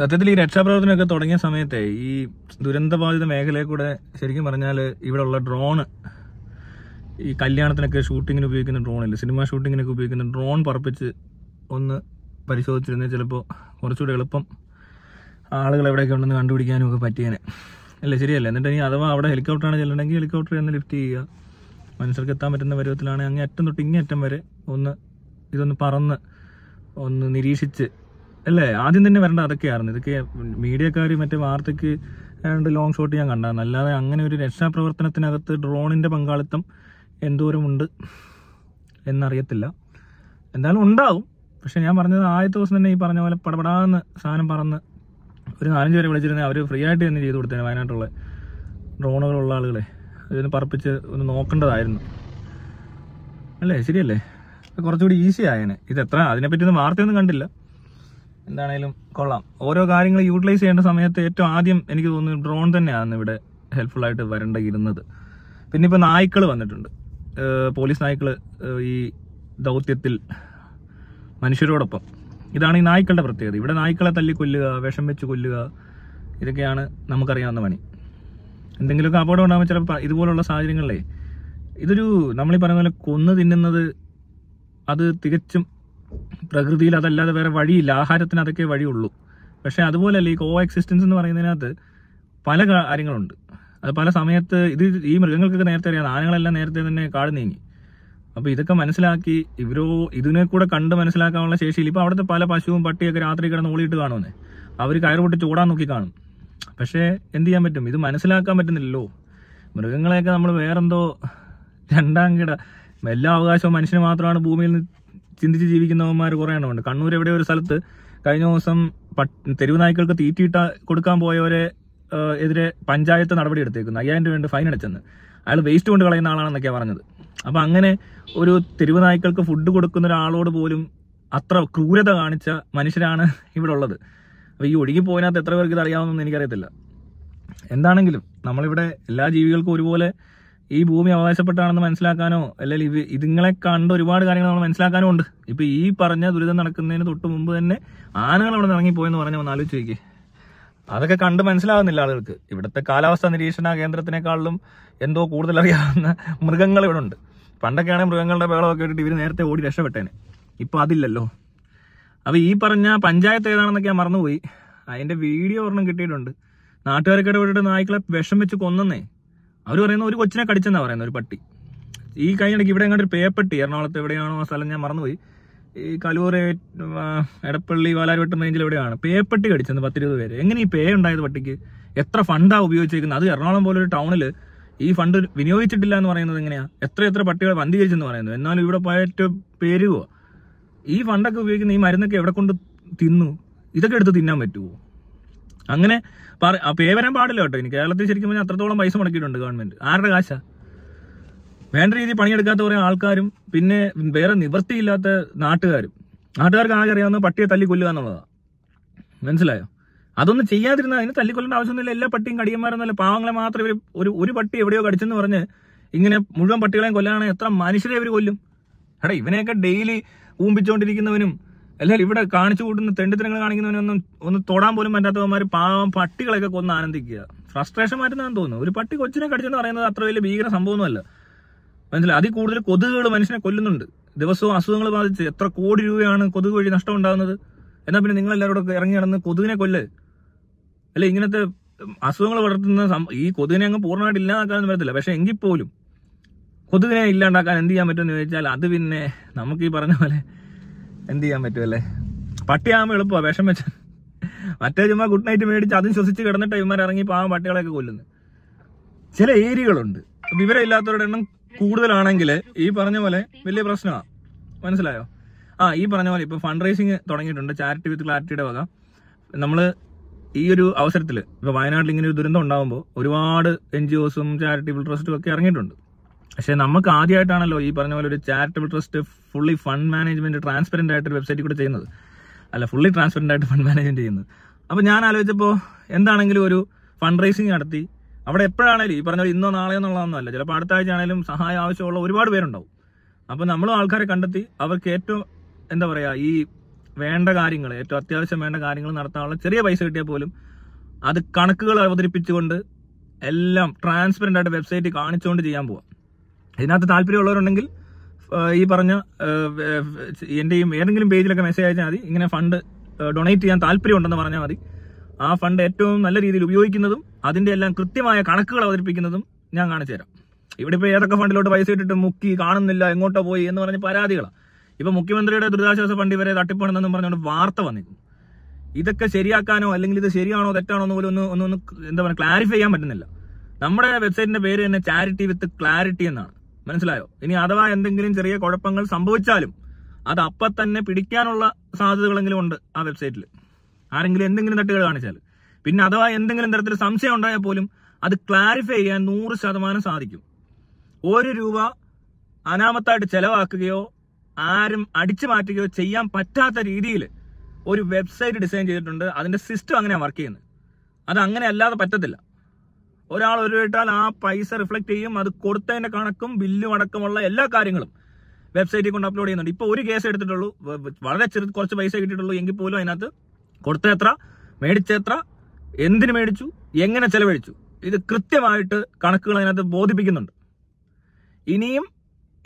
സത്യത്തിൽ ഈ രക്ഷാപ്രവർത്തനമൊക്കെ തുടങ്ങിയ സമയത്ത് ഈ ദുരന്തബാധിത മേഖലയിൽ കൂടെ ശരിക്കും പറഞ്ഞാൽ ഇവിടെ ഉള്ള ഡ്രോണ് ഈ കല്യാണത്തിനൊക്കെ ഷൂട്ടിങ്ങിന് ഉപയോഗിക്കുന്ന ഡ്രോണില്ല സിനിമ ഷൂട്ടിങ്ങിനൊക്കെ ഉപയോഗിക്കുന്ന ഡ്രോൺ പറപ്പിച്ച് ഒന്ന് പരിശോധിച്ചിരുന്ന ചിലപ്പോൾ കുറച്ചുകൂടെ എളുപ്പം ആളുകൾ എവിടെയൊക്കെ ഉണ്ടെന്ന് കണ്ടുപിടിക്കാനും ഒക്കെ പറ്റിയേനെ അല്ല ശരിയല്ല എന്നിട്ട് ഇനി അഥവാ അവിടെ ഹെലികോപ്റ്ററാണ് ചെല്ലണമെങ്കിൽ ഹെലികോപ്റ്റർ ഒന്ന് ലിഫ്റ്റ് ചെയ്യുക മനുഷ്യർക്ക് എത്താൻ പറ്റുന്ന പരുവത്തിലാണെങ്കിൽ അങ്ങേ അറ്റം തൊട്ട് ഇങ്ങേ അറ്റം വരെ ഒന്ന് ഇതൊന്ന് പറന്ന് ഒന്ന് നിരീക്ഷിച്ച് അല്ലേ ആദ്യം തന്നെ വരേണ്ട അതൊക്കെയായിരുന്നു ഇതൊക്കെ മീഡിയക്കാർ മറ്റേ വാർത്തയ്ക്ക് രണ്ട് ലോങ് ഷോട്ട് ഞാൻ കണ്ടായിരുന്നു അല്ലാതെ അങ്ങനെ ഒരു രക്ഷാപ്രവർത്തനത്തിനകത്ത് ഡ്രോണിൻ്റെ പങ്കാളിത്തം എന്തോരമുണ്ട് എന്നറിയത്തില്ല എന്തായാലും ഉണ്ടാവും പക്ഷെ ഞാൻ പറഞ്ഞത് ആദ്യത്തെ ദിവസം തന്നെ ഈ പറഞ്ഞ പോലെ പടപടാന്ന് സാധനം പറന്ന് ഒരു നാലഞ്ച് പേരെ വിളിച്ചിരുന്നേ അവർ ഫ്രീ ആയിട്ട് തന്നെ ചെയ്തു കൊടുത്തേ വയനാട്ടിലുള്ള ഡ്രോണുകളുള്ള ആളുകളെ ഇതൊന്ന് പറപ്പിച്ച് ഒന്ന് നോക്കേണ്ടതായിരുന്നു അല്ലേ ശരിയല്ലേ കുറച്ചുകൂടി ഈസി ആയേനെ ഇത് എത്ര അതിനെപ്പറ്റി ഒന്നും വാർത്തയൊന്നും കണ്ടില്ല എന്താണേലും കൊള്ളാം ഓരോ കാര്യങ്ങൾ യൂട്ടിലൈസ് ചെയ്യേണ്ട സമയത്ത് ഏറ്റവും ആദ്യം എനിക്ക് തോന്നുന്നു ഡ്രോൺ തന്നെയാണ് ഇവിടെ ഹെൽപ്ഫുൾ ആയിട്ട് വരേണ്ട ഇരുന്നത് പിന്നെ ഇപ്പൊ നായ്ക്കൾ വന്നിട്ടുണ്ട് പോലീസ് നായ്ക്കൾ ഈ ദൗത്യത്തിൽ മനുഷ്യരോടൊപ്പം ഇതാണ് ഈ നായ്ക്കളുടെ പ്രത്യേകത ഇവിടെ നായ്ക്കളെ തല്ലി കൊല്ലുക വിഷം വെച്ച് കൊല്ലുക ഇതൊക്കെയാണ് നമുക്കറിയാവുന്ന പണി എന്തെങ്കിലുമൊക്കെ അപകടം ഉണ്ടാകുമ്പോൾ ചിലപ്പോൾ ഇതുപോലുള്ള സാഹചര്യങ്ങളിലേ ഇതൊരു നമ്മളീ പറയുന്ന പോലെ കൊന്നു തിന്നുന്നത് അത് തികച്ചും പ്രകൃതിയിൽ അതല്ലാതെ വേറെ വഴിയില്ല ആഹാരത്തിന് അതൊക്കെ വഴിയുള്ളൂ പക്ഷേ അതുപോലല്ല ഈ കോ എക്സിസ്റ്റൻസ് എന്ന് പറയുന്നതിനകത്ത് പല കാര്യങ്ങളുണ്ട് അത് പല സമയത്ത് ഇത് ഈ മൃഗങ്ങൾക്കൊക്കെ നേരത്തെ അറിയാം ആനകളെല്ലാം നേരത്തെ തന്നെ കാട് നീങ്ങി അപ്പോൾ ഇതൊക്കെ മനസ്സിലാക്കി ഇവരോ ഇതിനെ കൂടെ കണ്ട് മനസ്സിലാക്കാനുള്ള ശേഷിയിൽ ഇപ്പോൾ അവിടുത്തെ പല പശുവും പട്ടിയൊക്കെ രാത്രി കിടന്ന് ഓളിയിട്ട് കാണുമെന്നേ അവർ കയറുപൊട്ടി ചൂടാൻ നോക്കി കാണും പക്ഷേ എന്ത് ചെയ്യാൻ പറ്റും ഇത് മനസ്സിലാക്കാൻ പറ്റുന്നില്ലല്ലോ മൃഗങ്ങളെയൊക്കെ നമ്മൾ വേറെന്തോ രണ്ടാം കിട എല്ലാ അവകാശവും മനുഷ്യന് മാത്രമാണ് ഭൂമിയിൽ നിന്ന് ചിന്തിച്ച് ജീവിക്കുന്നവന്മാർ കുറേ എണ്ണമുണ്ട് കണ്ണൂർ എവിടെ ഒരു സ്ഥലത്ത് കഴിഞ്ഞ ദിവസം തെരുവ് നായ്ക്കൾക്ക് തീറ്റിയിട്ട കൊടുക്കാൻ പോയവരെ എതിരെ പഞ്ചായത്ത് നടപടി എടുത്തേക്കുന്നു അയ്യായിരം രൂപ ഫൈൻ അടച്ചെന്ന് അയാൾ വേസ്റ്റ് കൊണ്ട് കളയുന്ന ആളാണെന്നൊക്കെയാണ് പറഞ്ഞത് അപ്പൊ അങ്ങനെ ഒരു തെരുവ് നായ്ക്കൾക്ക് ഫുഡ് കൊടുക്കുന്ന ഒരാളോട് പോലും അത്ര ക്രൂരത കാണിച്ച മനുഷ്യരാണ് ഇവിടെ ഉള്ളത് അപ്പൊ ഈ ഒഴുകി പോയതിനകത്ത് എത്ര പേർക്ക് ഇത് അറിയാവുന്നൊന്നും എനിക്കറിയത്തില്ല എന്താണെങ്കിലും നമ്മളിവിടെ എല്ലാ ജീവികൾക്കും ഒരുപോലെ ഈ ഭൂമി അവകാശപ്പെട്ടാണെന്ന് മനസ്സിലാക്കാനോ അല്ലെങ്കിൽ ഇതുങ്ങളെ കണ്ട് ഒരുപാട് കാര്യങ്ങൾ നമ്മൾ മനസ്സിലാക്കാനോ ഉണ്ട് ഇപ്പൊ ഈ പറഞ്ഞ ദുരിതം നടക്കുന്നതിന് തൊട്ട് മുമ്പ് തന്നെ ആനകൾ അവിടെ ഇറങ്ങിപ്പോയെന്ന് പറഞ്ഞ ഒന്ന് ആലോചിച്ച് നോക്കി അതൊക്കെ കണ്ട് മനസ്സിലാകുന്നില്ല ആളുകൾക്ക് ഇവിടുത്തെ കാലാവസ്ഥാ നിരീക്ഷണ കേന്ദ്രത്തിനേക്കാളിലും എന്തോ കൂടുതൽ അറിയാവുന്ന മൃഗങ്ങൾ ഇവിടെ ഉണ്ട് പണ്ടൊക്കെയാണെങ്കിൽ മൃഗങ്ങളുടെ ബഹളമൊക്കെ ഇട്ടിട്ട് ഇവർ നേരത്തെ ഓടി രക്ഷപ്പെട്ടേനെ ഇപ്പൊ അതില്ലല്ലോ അപ്പൊ ഈ പറഞ്ഞ പഞ്ചായത്ത് ഏതാണെന്നൊക്കെ ഞാൻ മറന്നുപോയി അതിന്റെ വീഡിയോ ഒരെണ്ണം കിട്ടിയിട്ടുണ്ട് നാട്ടുകാരൊക്കെ ഇവിടെ നായ്ക്കളെ വിഷം വെച്ച് കൊന്നേ അവർ പറയുന്ന ഒരു കൊച്ചിനെ കടിച്ചെന്നാ പറയുന്നത് ഒരു പട്ടി ഈ കഴിഞ്ഞിടയ്ക്ക് ഇവിടെ എങ്ങനെ ഒരു പേപ്പട്ടി എറണാകുളത്ത് എവിടെയാണോ ആ സ്ഥലം ഞാൻ മറന്നുപോയി ഈ കലൂർ എടപ്പള്ളി വാലാരവട്ടം റേഞ്ചിൽ എവിടെയാണ് പേപ്പട്ടി കടിച്ചെന്ന് പത്തിരുപത് പേര് എങ്ങനെ ഈ പേ ഉണ്ടായത് പട്ടിക്ക് എത്ര ഫണ്ടാണ് ഉപയോഗിച്ചിരിക്കുന്നത് അത് എറണാകുളം പോലെ ഒരു ടൗണിൽ ഈ ഫണ്ട് വിനിയോഗിച്ചിട്ടില്ല എന്ന് പറയുന്നത് എങ്ങനെയാണ് എത്ര എത്ര പട്ടികൾ വന്ധീകരിച്ചെന്ന് പറയുന്നത് എന്നാലും ഇവിടെ പോയിട്ട് പേരുവോ ഈ ഫണ്ടൊക്കെ ഉപയോഗിക്കുന്ന ഈ മരുന്നൊക്കെ എവിടെ കൊണ്ട് തിന്നു ഇതൊക്കെ എടുത്ത് തിന്നാൻ പറ്റുമോ അങ്ങനെ പേ വരാൻ പാടില്ല കേട്ടോ ഇനി കേരളത്തിൽ ശരിക്കും പറഞ്ഞാൽ അത്രത്തോളം പൈസ മുടക്കിയിട്ടുണ്ട് ഗവൺമെന്റ് ആരുടെ കാശ വേണ്ട രീതിയിൽ പണിയെടുക്കാത്ത കുറെ ആൾക്കാരും പിന്നെ വേറെ നിവൃത്തിയില്ലാത്ത നാട്ടുകാരും നാട്ടുകാർക്ക് ആകെ അറിയാവുന്ന പട്ടിയെ തല്ലിക്കൊല്ലുക എന്നുള്ളതാണ് മനസ്സിലായോ അതൊന്നും ചെയ്യാതിരുന്ന അതിന് തല്ലിക്കൊല്ലേണ്ട ആവശ്യമൊന്നുമില്ല എല്ലാ പട്ടിയും കടിയന്മാരൊന്നുമല്ല പാവങ്ങളെ മാത്രം ഇവർ ഒരു ഒരു പട്ടി എവിടെയോ കടിച്ചെന്ന് പറഞ്ഞ് ഇങ്ങനെ മുഴുവൻ പട്ടികളെയും കൊല്ലാനാണ് എത്ര മനുഷ്യരെ ഇവർ കൊല്ലും എടാ ഇവനെയൊക്കെ ഡെയിലി ഊമ്പിച്ചുകൊണ്ടിരിക്കുന്നവനും അല്ലാതെ ഇവിടെ കാണിച്ചു കൂട്ടുന്ന തെണ്ടിത്തരങ്ങൾ കാണിക്കുന്നവനൊന്നും ഒന്ന് തൊടാൻ പോലും പറ്റാത്തവന്മാർ പാവം പട്ടികളൊക്കെ കൊന്ന് ആനന്ദിക്കുക ഫ്രസ്ട്രേഷൻ മാറ്റുന്നതെന്ന് തോന്നുന്നു ഒരു പട്ടി കൊച്ചിനെ കടിച്ചെന്ന് പറയുന്നത് അത്ര വലിയ ഭീകര സംഭവമൊന്നുമല്ല മനസ്സിലായി അതിൽ കൂടുതൽ കൊതുകുകൾ മനുഷ്യനെ കൊല്ലുന്നുണ്ട് ദിവസവും അസുഖങ്ങൾ ബാധിച്ച് എത്ര കോടി രൂപയാണ് കൊതുക് വഴി നഷ്ടം ഉണ്ടാകുന്നത് എന്നാൽ പിന്നെ നിങ്ങളെല്ലാവരും കൂടെ ഇറങ്ങി നടന്ന് കൊതുകിനെ കൊല്ല് അല്ലെ ഇങ്ങനത്തെ അസുഖങ്ങൾ വളർത്തുന്ന ഈ കൊതുകിനെ അങ്ങ് പൂർണ്ണമായിട്ട് ഇല്ലാതാക്കാനൊന്നും പറ്റത്തില്ല പക്ഷെ എങ്കിൽ പോലും കൊതുകിനെ ഇല്ലാണ്ടാക്കാൻ എന്ത് ചെയ്യാൻ പറ്റുമെന്ന് ചോദിച്ചാൽ അത് പിന്നെ നമുക്ക് ഈ പറഞ്ഞ പോലെ എന്ത് ചെയ്യാൻ പറ്റുമല്ലേ പട്ടിയാകുമ്പോൾ എളുപ്പമാണ് വിഷം വെച്ച മറ്റേ ചുമ്മാ ഗുഡ് നൈറ്റ് മേടിച്ച് അതും ശ്വസിച്ച് കിടന്നിട്ട് ഇവന്മാർ ഇറങ്ങി പാവം പട്ടികളെയൊക്കെ കൊല്ലുന്നു ചില ഏരിയകളുണ്ട് വിവരമില്ലാത്തവരുടെ എണ്ണം കൂടുതലാണെങ്കിൽ ഈ പറഞ്ഞ പോലെ വലിയ പ്രശ്നമാണ് മനസ്സിലായോ ആ ഈ പറഞ്ഞ പോലെ ഇപ്പോൾ ഫണ്ട് റൈസിങ് തുടങ്ങിയിട്ടുണ്ട് ചാരിറ്റി വിത്ത് ക്ലാരിറ്റിയുടെ വക നമ്മൾ ഈ ഒരു അവസരത്തിൽ ഇപ്പോൾ വയനാട്ടിൽ ഇങ്ങനെ ഒരു ദുരന്തം ഉണ്ടാകുമ്പോൾ ഒരുപാട് എൻ ജി ഒസും ചാരിറ്റബിൾ ട്രസ്റ്റും ഒക്കെ ഇറങ്ങിയിട്ടുണ്ട് പക്ഷേ നമുക്ക് ആദ്യമായിട്ടാണല്ലോ ഈ പറഞ്ഞ പോലെ ഒരു charitable trust fully fund management transparent ആയിട്ട് ഒരു വെബ്സൈറ്റിൽ കൂടെ ചെയ്യുന്നത് അല്ല ഫുള്ളി ട്രാൻസ്പെറന്റ് ആയിട്ട് ഫണ്ട് മാനേജ്മെന്റ് ചെയ്യുന്നത് അപ്പോൾ ഞാൻ ആലോചിച്ചപ്പോൾ എന്താണെങ്കിലും ഒരു ഫണ്ട് റേസിംഗ് നടത്തി അവിടെ എപ്പോഴാണേലും ഈ പറഞ്ഞ ഇന്നോ നാളെയോ അല്ല ചിലപ്പോൾ അടുത്ത ആഴ്ച ആണെങ്കിലും സഹായം ആവശ്യമുള്ള ഒരുപാട് പേരുണ്ടാവും അപ്പോൾ നമ്മളും ആൾക്കാരെ കണ്ടെത്തി അവർക്ക് ഏറ്റവും എന്താ പറയാ ഈ വേണ്ട കാര്യങ്ങൾ ഏറ്റവും അത്യാവശ്യം വേണ്ട കാര്യങ്ങൾ നടത്താനുള്ള ചെറിയ പൈസ കിട്ടിയാൽ പോലും അത് കണക്കുകൾ അവതരിപ്പിച്ചുകൊണ്ട് എല്ലാം ട്രാൻസ്പെറന്റ് ആയിട്ട് വെബ്സൈറ്റ് കാണിച്ചുകൊണ്ട് ചെയ്യാൻ പോവാം ഇതിനകത്ത് താല്പര്യമുള്ളവരുണ്ടെങ്കിൽ ഈ പറഞ്ഞ എൻ്റെയും ഏതെങ്കിലും പേജിലൊക്കെ മെസ്സേജ് അയച്ചാൽ മതി ഇങ്ങനെ ഫണ്ട് ഡൊണേറ്റ് ചെയ്യാൻ താല്പര്യമുണ്ടെന്ന് പറഞ്ഞാൽ മതി ആ ഫണ്ട് ഏറ്റവും നല്ല രീതിയിൽ ഉപയോഗിക്കുന്നതും അതിൻ്റെ എല്ലാം കൃത്യമായ കണക്കുകൾ അവതരിപ്പിക്കുന്നതും ഞാൻ കാണിച്ചു തരാം ഇവിടെ ഇപ്പോൾ ഏതൊക്കെ ഫണ്ടിലോട്ട് പൈസ ഇട്ടിട്ട് മുക്കി കാണുന്നില്ല എങ്ങോട്ടോ പോയി എന്ന് പറഞ്ഞ് പരാതികളാണ് ഇപ്പോൾ മുഖ്യമന്ത്രിയുടെ ദുരിതാശ്വാസ ഫണ്ട് ഇവരെ തട്ടിപ്പാണെന്നും പറഞ്ഞുകൊണ്ട് വാർത്ത വന്നിരുന്നു ഇതൊക്കെ ശരിയാക്കാനോ അല്ലെങ്കിൽ ഇത് ശരിയാണോ തെറ്റാണോ എന്ന് പോലും ഒന്ന് ഒന്ന് ഒന്ന് എന്താ പറയുക ക്ലാരിഫൈ ചെയ്യാൻ പറ്റുന്നില്ല നമ്മുടെ വെബ്സൈറ്റിൻ്റെ പേര് തന്നെ ചാരിറ്റി വിത്ത് ക്ലാരിറ്റി എന്നാണ് മനസ്സിലായോ ഇനി അഥവാ എന്തെങ്കിലും ചെറിയ കുഴപ്പങ്ങൾ സംഭവിച്ചാലും അത് അപ്പൊ തന്നെ പിടിക്കാനുള്ള സാധ്യതകളെങ്കിലും ഉണ്ട് ആ വെബ്സൈറ്റിൽ ആരെങ്കിലും എന്തെങ്കിലും തട്ടുകൾ കാണിച്ചാൽ പിന്നെ അഥവാ എന്തെങ്കിലും തരത്തിൽ സംശയം ഉണ്ടായാൽ പോലും അത് ക്ലാരിഫൈ ചെയ്യാൻ നൂറ് ശതമാനം സാധിക്കും ഒരു രൂപ അനാമത്തായിട്ട് ചെലവാക്കുകയോ ആരും അടിച്ചു മാറ്റുകയോ ചെയ്യാൻ പറ്റാത്ത രീതിയിൽ ഒരു വെബ്സൈറ്റ് ഡിസൈൻ ചെയ്തിട്ടുണ്ട് അതിന്റെ സിസ്റ്റം അങ്ങനെയാണ് വർക്ക് ചെയ്യുന്നത് അത് അങ്ങനെ അല്ലാതെ പറ്റത്തില്ല ഒരാൾ ഒരു ഇട്ടാൽ ആ പൈസ റിഫ്ലക്ട് ചെയ്യും അത് കൊടുത്തതിന്റെ കണക്കും ബില്ലും അടക്കമുള്ള എല്ലാ കാര്യങ്ങളും വെബ്സൈറ്റിൽ കൊണ്ട് അപ്ലോഡ് ചെയ്യുന്നുണ്ട് ഇപ്പൊ ഒരു കേസ് എടുത്തിട്ടുള്ളൂ വളരെ ചെറു കുറച്ച് പൈസ കിട്ടിയിട്ടുള്ളൂ എങ്കിൽ പോലും അതിനകത്ത് കൊടുത്ത എത്ര മേടിച്ച എത്ര എന്തിനു മേടിച്ചു എങ്ങനെ ചെലവഴിച്ചു ഇത് കൃത്യമായിട്ട് കണക്കുകൾ അതിനകത്ത് ബോധിപ്പിക്കുന്നുണ്ട് ഇനിയും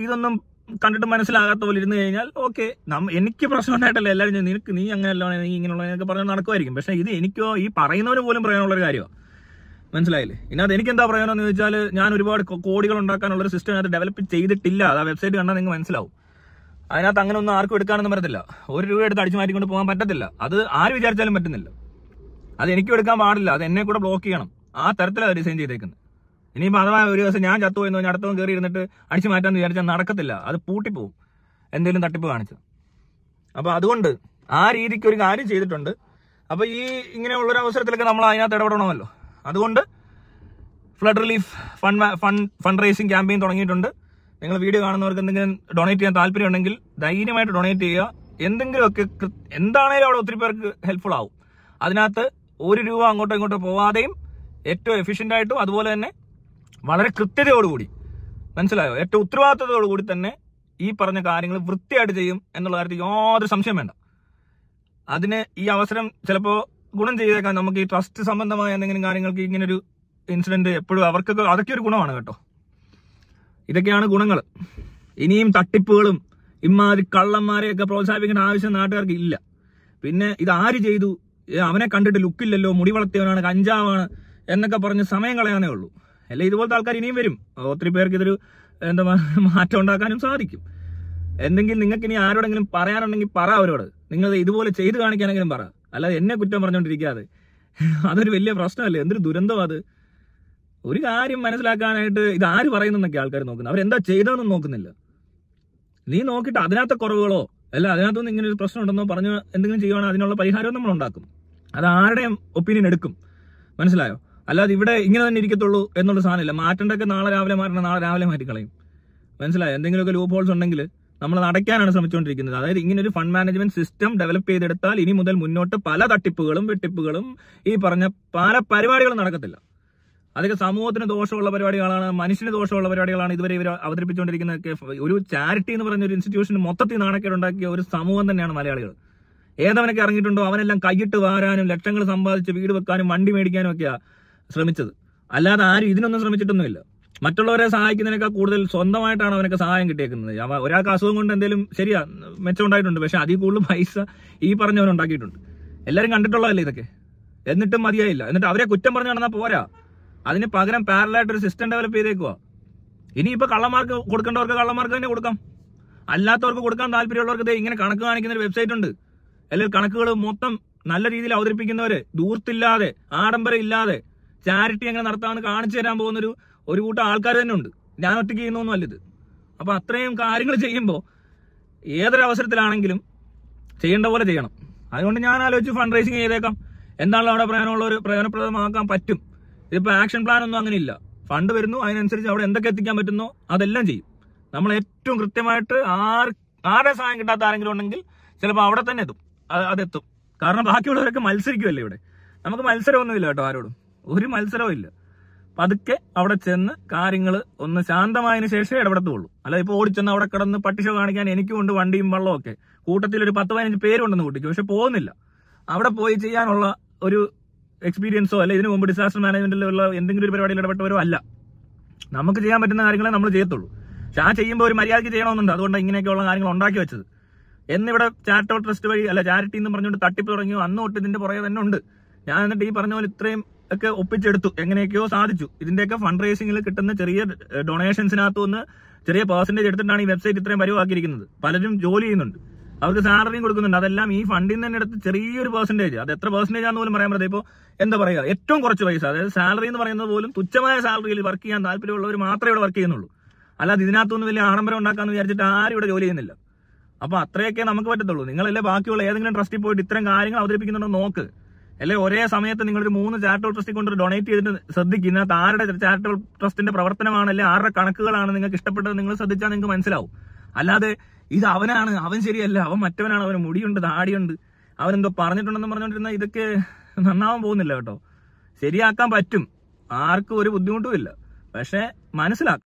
ഇതൊന്നും കണ്ടിട്ട് മനസ്സിലാകാത്ത പോലെ ഇരുന്ന് കഴിഞ്ഞാൽ ഓക്കെ എനിക്ക് പ്രശ്നം ഉണ്ടായിട്ടല്ല എല്ലാവരും നിനക്ക് നീ അങ്ങനെയല്ല നീ ഇങ്ങനെയുള്ള എന്നൊക്കെ പറഞ്ഞ് നടക്കുമായിരിക്കും പക്ഷേ ഇത് എനിക്കോ ഈ പറയുന്നവന് പോലും പറയാനുള്ള ഒരു കാര്യമാണ് മനസ്സിലായില്ലേ ഇതിനകത്ത് എനിക്ക് എന്താ പറയാനോ എന്ന് വെച്ചാൽ ഞാൻ ഒരുപാട് കോടികൾ ഉണ്ടാക്കാനുള്ള ഒരു സിസ്റ്റം അതിനകത്ത് ഡെവലപ്പ് ചെയ്തിട്ടില്ല അത് ആ വെബ്സൈറ്റ് കണ്ടാൽ നിങ്ങൾക്ക് മനസ്സിലാവും അതിനകത്ത് അങ്ങനെ ഒന്നും ആർക്കും എടുക്കാനൊന്നും പറ്റത്തില്ല ഒരു രൂപ എടുത്ത് അടിച്ചു കൊണ്ട് പോകാൻ പറ്റത്തില്ല അത് ആര് വിചാരിച്ചാലും പറ്റുന്നില്ല അത് എനിക്ക് എടുക്കാൻ പാടില്ല അത് എന്നെ കൂടെ ബ്ലോക്ക് ചെയ്യണം ആ തരത്തിലാണ് ഡിസൈൻ ചെയ്തേക്കുന്നത് ഇനിയിപ്പോൾ അഥവാ ഒരു ദിവസം ഞാൻ ചത്തു പോയെന്ന് പറഞ്ഞാൽ അടുത്തവും കയറി ഇരുന്നിട്ട് അടിച്ചു മാറ്റാന്ന് വിചാരിച്ചാൽ നടക്കത്തില്ല അത് പൂട്ടിപ്പോവും എന്തെങ്കിലും തട്ടിപ്പ് കാണിച്ചു അപ്പോൾ അതുകൊണ്ട് ആ രീതിക്ക് ഒരു കാര്യം ചെയ്തിട്ടുണ്ട് അപ്പോൾ ഈ ഇങ്ങനെയുള്ളൊരു അവസരത്തിലൊക്കെ നമ്മൾ അതിനകത്ത് ഇടപെടണമല്ലോ അതുകൊണ്ട് flood relief fund fund fund raising campaign തുടങ്ങിയിട്ടുണ്ട് നിങ്ങൾ വീഡിയോ കാണുന്നവർക്ക് എന്തെങ്കിലും ഡൊണേറ്റ് ചെയ്യാൻ ഉണ്ടെങ്കിൽ ധൈര്യമായിട്ട് ഡൊണേറ്റ് ചെയ്യുക എന്തെങ്കിലുമൊക്കെ എന്താണേലും അവിടെ ഒത്തിരി പേർക്ക് ഹെൽപ്ഫുൾ ആവും അതിനകത്ത് ഒരു രൂപ അങ്ങോട്ടും ഇങ്ങോട്ടും പോവാതെയും ഏറ്റവും എഫിഷ്യൻ്റ് ആയിട്ടും അതുപോലെ തന്നെ വളരെ കൃത്യതയോടുകൂടി മനസ്സിലായോ ഏറ്റവും ഉത്തരവാദിത്തത്തോടുകൂടി തന്നെ ഈ പറഞ്ഞ കാര്യങ്ങൾ വൃത്തിയായിട്ട് ചെയ്യും എന്നുള്ള കാര്യത്തിൽ യാതൊരു സംശയം വേണ്ട അതിന് ഈ അവസരം ചിലപ്പോൾ ഗുണം ചെയ്തേക്കാം നമുക്ക് ഈ ട്രസ്റ്റ് സംബന്ധമായ എന്തെങ്കിലും കാര്യങ്ങൾക്ക് ഇങ്ങനെ ഒരു ഇൻസിഡന്റ് എപ്പോഴും അവർക്കൊക്കെ അതൊക്കെ ഒരു ഗുണമാണ് കേട്ടോ ഇതൊക്കെയാണ് ഗുണങ്ങൾ ഇനിയും തട്ടിപ്പുകളും ഇമാതിരി കള്ളന്മാരെയൊക്കെ പ്രോത്സാഹിപ്പിക്കേണ്ട ആവശ്യം നാട്ടുകാർക്ക് ഇല്ല പിന്നെ ഇത് ആര് ചെയ്തു അവനെ കണ്ടിട്ട് ലുക്കില്ലല്ലോ മുടി വളർത്തിയവനാണ് കഞ്ചാവാണ് എന്നൊക്കെ പറഞ്ഞ് സമയം കളയാനേ ഉള്ളൂ അല്ല ഇതുപോലത്തെ ആൾക്കാർ ഇനിയും വരും ഒത്തിരി പേർക്ക് ഇതൊരു എന്താ മാറ്റം ഉണ്ടാക്കാനും സാധിക്കും എന്തെങ്കിലും നിങ്ങൾക്ക് ഇനി ആരോടെങ്കിലും പറയാനുണ്ടെങ്കിൽ പറ അവരോട് നിങ്ങൾ ഇതുപോലെ ചെയ്ത് കാണിക്കാനെങ്കിലും പറ അല്ലാതെ എന്നെ കുറ്റം പറഞ്ഞുകൊണ്ടിരിക്കാതെ അതൊരു വലിയ പ്രശ്നമല്ലേ എന്തൊരു ദുരന്തം അത് ഒരു കാര്യം മനസ്സിലാക്കാനായിട്ട് ഇത് ആര് പറയുന്നൊക്കെ ആൾക്കാർ നോക്കുന്നത് അവരെന്താ ചെയ്തതെന്നും നോക്കുന്നില്ല നീ നോക്കിയിട്ട് അതിനകത്തെ കുറവുകളോ അല്ല അതിനകത്തൊന്നും ഇങ്ങനെ ഒരു പ്രശ്നം ഉണ്ടെന്നോ പറഞ്ഞു എന്തെങ്കിലും ചെയ്യുവാണോ അതിനുള്ള പരിഹാരവും നമ്മൾ ഉണ്ടാക്കും അത് ആരുടെയും ഒപ്പീനിയൻ എടുക്കും മനസ്സിലായോ അല്ലാതെ ഇവിടെ ഇങ്ങനെ തന്നെ ഇരിക്കത്തുള്ളൂ എന്നുള്ള സാധനമില്ല മാറ്റേണ്ടൊക്കെ നാളെ രാവിലെ മാറണം നാളെ രാവിലെ മാറ്റിക്കളയും മനസ്സിലായോ എന്തെങ്കിലുമൊക്കെ ലൂപ്പ് ഹോൾസ് ഉണ്ടെങ്കിൽ നമ്മൾ അടയ്ക്കാനാണ് ശ്രമിച്ചുകൊണ്ടിരിക്കുന്നത് അതായത് ഇങ്ങനെ ഒരു ഫണ്ട് മാനേജ്മെന്റ് സിസ്റ്റം ഡെവലപ്പ് ചെയ്തെടുത്താൽ ഇനി മുതൽ മുന്നോട്ട് പല തട്ടിപ്പുകളും വെട്ടിപ്പുകളും ഈ പറഞ്ഞ പല പരിപാടികളും നടക്കത്തില്ല അതൊക്കെ സമൂഹത്തിന് ദോഷമുള്ള പരിപാടികളാണ് മനുഷ്യന് ദോഷമുള്ള പരിപാടികളാണ് ഇതുവരെ ഇവർ അവതരിപ്പിച്ചുകൊണ്ടിരിക്കുന്നതൊക്കെ ഒരു ചാരിറ്റി എന്ന് പറഞ്ഞ ഒരു ഇൻസ്റ്റിറ്റ്യൂഷൻ മൊത്തത്തിൽ നാണക്കേടുണ്ടാക്കിയ ഒരു സമൂഹം തന്നെയാണ് മലയാളികൾ ഏതവനൊക്കെ ഇറങ്ങിയിട്ടുണ്ടോ അവനെല്ലാം കൈയിട്ട് വാരാനും ലക്ഷങ്ങൾ സമ്പാദിച്ച് വീട് വെക്കാനും വണ്ടി മേടിക്കാനും ഒക്കെയാണ് ശ്രമിച്ചത് അല്ലാതെ ആരും ഇതിനൊന്നും ശ്രമിച്ചിട്ടൊന്നുമില്ല മറ്റുള്ളവരെ സഹായിക്കുന്നതിനേക്കാൾ കൂടുതൽ സ്വന്തമായിട്ടാണ് അവനൊക്കെ സഹായം കിട്ടിയേക്കുന്നത് ഒരാൾക്ക് അസുഖം കൊണ്ട് എന്തെങ്കിലും ശരിയാ മെച്ചമുണ്ടായിട്ടുണ്ട് പക്ഷെ അതിൽ കൂടുതൽ പൈസ ഈ പറഞ്ഞവനുണ്ടാക്കിയിട്ടുണ്ട് എല്ലാവരും കണ്ടിട്ടുള്ളതല്ലേ ഇതൊക്കെ എന്നിട്ടും മതിയായില്ല എന്നിട്ട് അവരെ കുറ്റം പറഞ്ഞു നടന്നാൽ പോരാ അതിന് പകരം പാരലായിട്ട് ഒരു സിസ്റ്റം ഡെവലപ്പ് ചെയ്തേക്കുക ഇനിയിപ്പോൾ കള്ളമാർക്ക് കൊടുക്കേണ്ടവർക്ക് കള്ളമാർക്ക് തന്നെ കൊടുക്കാം അല്ലാത്തവർക്ക് കൊടുക്കാൻ താല്പര്യമുള്ളവർക്ക് ഇങ്ങനെ കണക്ക് കാണിക്കുന്ന ഒരു വെബ്സൈറ്റ് ഉണ്ട് അല്ലെങ്കിൽ കണക്കുകൾ മൊത്തം നല്ല രീതിയിൽ അവതരിപ്പിക്കുന്നവര് ദൂർത്തില്ലാതെ ആഡംബരം ഇല്ലാതെ ചാരിറ്റി എങ്ങനെ നടത്താമെന്ന് കാണിച്ചു തരാൻ പോകുന്നൊരു ഒരു കൂട്ടം ആൾക്കാർ തന്നെ ഉണ്ട് ഞാൻ ഒറ്റയ്ക്ക് ചെയ്യുന്നൊന്നും ഇത് അപ്പോൾ അത്രയും കാര്യങ്ങൾ ചെയ്യുമ്പോൾ ഏതൊരവസരത്തിലാണെങ്കിലും ചെയ്യേണ്ട പോലെ ചെയ്യണം അതുകൊണ്ട് ഞാൻ ആലോചിച്ച് ഫണ്ട് റൈസിങ് ചെയ്തേക്കാം എന്താണല്ലോ അവിടെ പ്രയോജനമുള്ള ഒരു പ്രയോജനപ്രദമാക്കാൻ പറ്റും ഇതിപ്പോൾ ആക്ഷൻ പ്ലാൻ ഒന്നും അങ്ങനെ ഇല്ല ഫണ്ട് വരുന്നു അതിനനുസരിച്ച് അവിടെ എന്തൊക്കെ എത്തിക്കാൻ പറ്റുന്നോ അതെല്ലാം ചെയ്യും നമ്മൾ ഏറ്റവും കൃത്യമായിട്ട് ആർ ആരുടെ സഹായം കിട്ടാത്ത ആരെങ്കിലും ഉണ്ടെങ്കിൽ ചിലപ്പോൾ അവിടെ തന്നെ എത്തും അതെത്തും കാരണം ബാക്കിയുള്ളവരൊക്കെ മത്സരിക്കുമല്ലേ ഇവിടെ നമുക്ക് മത്സരമൊന്നുമില്ല കേട്ടോ ആരോടും ഒരു മത്സരവും ഇല്ല പതുക്കെ അവിടെ ചെന്ന് കാര്യങ്ങൾ ഒന്ന് ശാന്തമായതിനു ശേഷമേ ഇടപെടത്തുള്ളൂ അല്ല ഇപ്പോൾ ഓടിച്ചെന്ന് അവിടെ കിടന്ന് പട്ടിഷ കാണിക്കാൻ ഉണ്ട് വണ്ടിയും വെള്ളവും ഒക്കെ കൂട്ടത്തിൽ ഒരു പത്ത് പതിനഞ്ച് പേരുണ്ടെന്ന് കൂട്ടിക്കും പക്ഷെ പോകുന്നില്ല അവിടെ പോയി ചെയ്യാനുള്ള ഒരു എക്സ്പീരിയൻസോ അല്ലെ ഇതിനു മുമ്പ് ഡിസാസ്റ്റർ മാനേജ്മെന്റിലുള്ള എന്തെങ്കിലും ഒരു പരിപാടിയിൽ ഇടപെട്ടവരോ അല്ല നമുക്ക് ചെയ്യാൻ പറ്റുന്ന കാര്യങ്ങളെ നമ്മൾ ചെയ്യത്തുള്ളൂ പക്ഷെ ആ ചെയ്യുമ്പോൾ ഒരു മര്യാദയ്ക്ക് ചെയ്യണമെന്നുണ്ട് അതുകൊണ്ട് ഇങ്ങനെയൊക്കെയുള്ള കാര്യങ്ങൾ ഉണ്ടാക്കി വെച്ചത് എന്നിവിടെ ചാരിറ്റബിൾ ട്രസ്റ്റ് വഴി അല്ല ചാരിറ്റി എന്ന് പറഞ്ഞുകൊണ്ട് തട്ടിപ്പ് തുടങ്ങിയോ അന്നോട്ട് ഇതിന്റെ പുറകെ തന്നെ ഉണ്ട് ഞാൻ എന്നിട്ട് ഈ പറഞ്ഞ പോലെ ഇത്രയും ഒക്കെ ഒപ്പിച്ചെടുത്തു എങ്ങനെയൊക്കെയോ സാധിച്ചു ഇതിന്റെയൊക്കെ ഫണ്ട് റേസിംഗിൽ കിട്ടുന്ന ചെറിയ ഡൊണേഷൻസിനകത്തു നിന്ന് ചെറിയ പേഴ്സൻറ്റേജ് എടുത്തിട്ടാണ് ഈ വെബ്സൈറ്റ് ഇത്രയും വരുവാക്കിയിരിക്കുന്നത് പലരും ജോലി ചെയ്യുന്നുണ്ട് അവർക്ക് സാലറിയും കൊടുക്കുന്നുണ്ട് അതെല്ലാം ഈ ഫണ്ടിൽ നിന്ന് എടുത്ത് ചെറിയൊരു പേഴ്സൻറ്റേജ് അത് എത്ര പേഴ്സൻറ്റേജ് ആണെന്ന് പോലും പറയാൻ പറ്റത്തില്ല ഇപ്പോൾ എന്താ പറയുക ഏറ്റവും കുറച്ച് പൈസ അതായത് സാലറി എന്ന് പറയുന്നത് പോലും തുച്ഛമായ സാലറിയിൽ വർക്ക് ചെയ്യാൻ താല്പര്യമുള്ളവർ മാത്രമേ ഇവിടെ വർക്ക് ചെയ്യുന്നുള്ളൂ അല്ലാതെ ഇതിനകത്തൊന്നും വലിയ ആഡംബരം ഉണ്ടാക്കാമെന്ന് വിചാരിച്ചിട്ട് ആരും ഇവിടെ ജോലി ചെയ്യുന്നില്ല അപ്പൊ അത്രയൊക്കെ നമുക്ക് പറ്റത്തുള്ളൂ നിങ്ങളല്ലേ ബാക്കിയുള്ള ഏതെങ്കിലും ട്രസ്റ്റിൽ പോയിട്ട് ഇത്തരം കാര്യങ്ങൾ അവതരിപ്പിക്കുന്നുണ്ടോ നോക്ക് അല്ലെ ഒരേ സമയത്ത് നിങ്ങളൊരു മൂന്ന് ചാരിറ്റബിൾ ട്രസ്റ്റിൽ കൊണ്ട് ഡൊണേറ്റ് ചെയ്തിട്ട് ശ്രദ്ധിക്കുക ഇതിനകത്ത് ആരുടെ ചാരിറ്റബിൾ ട്രസ്റ്റിന്റെ പ്രവർത്തനമാണ് അല്ലെ ആരുടെ കണക്കുകളാണ് നിങ്ങൾക്ക് ഇഷ്ടപ്പെട്ടത് നിങ്ങൾ ശ്രദ്ധിച്ചാൽ നിങ്ങൾക്ക് മനസ്സിലാവും അല്ലാതെ ഇത് അവനാണ് അവൻ ശരിയല്ല അവൻ മറ്റവനാണ് അവന് മുടിയുണ്ട് താടിയുണ്ട് അവനെന്തോ പറഞ്ഞിട്ടുണ്ടെന്ന് പറഞ്ഞുകൊണ്ടിരുന്ന ഇതൊക്കെ നന്നാവാൻ പോകുന്നില്ല കേട്ടോ ശരിയാക്കാൻ പറ്റും ആർക്കും ഒരു ബുദ്ധിമുട്ടും ഇല്ല പക്ഷെ മനസ്സിലാക്കും